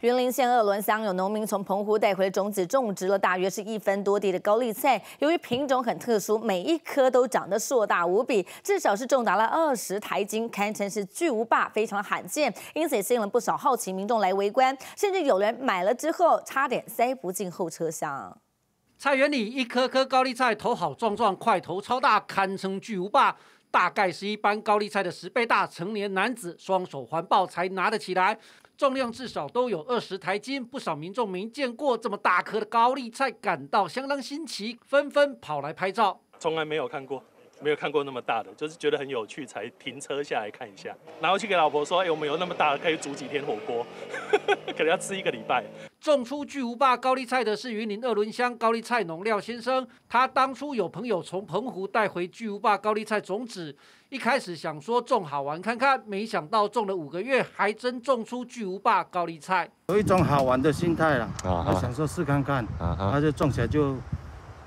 云林县鄂伦乡有农民从澎湖带回种子种植了大约是一分多地的高丽菜，由于品种很特殊，每一棵都长得硕大无比，至少是重达了二十台斤，堪称是巨无霸，非常罕见，因此也吸引了不少好奇民众来围观，甚至有人买了之后差点塞不进后车厢。菜园里一颗颗高丽菜头好壮壮，块头超大，堪称巨无霸。大概是一般高丽菜的十倍大，成年男子双手环抱才拿得起来，重量至少都有二十台斤。不少民众没见过这么大颗的高丽菜，感到相当新奇，纷纷跑来拍照。从来没有看过，没有看过那么大的，就是觉得很有趣，才停车下来看一下，然后去给老婆说：“哎，我们有那么大，的，可以煮几天火锅，可能要吃一个礼拜。”种出巨无霸高丽菜的是云林二轮乡高丽菜农廖先生，他当初有朋友从澎湖带回巨无霸高丽菜种子，一开始想说种好玩看看，没想到种了五个月，还真种出巨无霸高丽菜。有一种好玩的心态了，啊，想说试看看，啊，他就种起来就。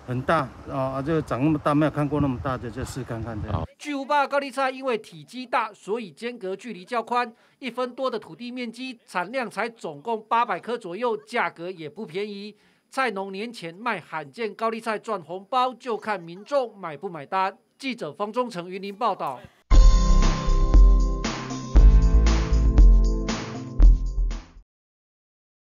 很大啊，就长那么大，没有看过那么大的，就试看看的。好，巨无霸高丽菜因为体积大，所以间隔距离较宽，一分多的土地面积，产量才总共八百颗左右，价格也不便宜。菜农年前卖罕见高丽菜赚红包，就看民众买不买单。记者方中成云林报道。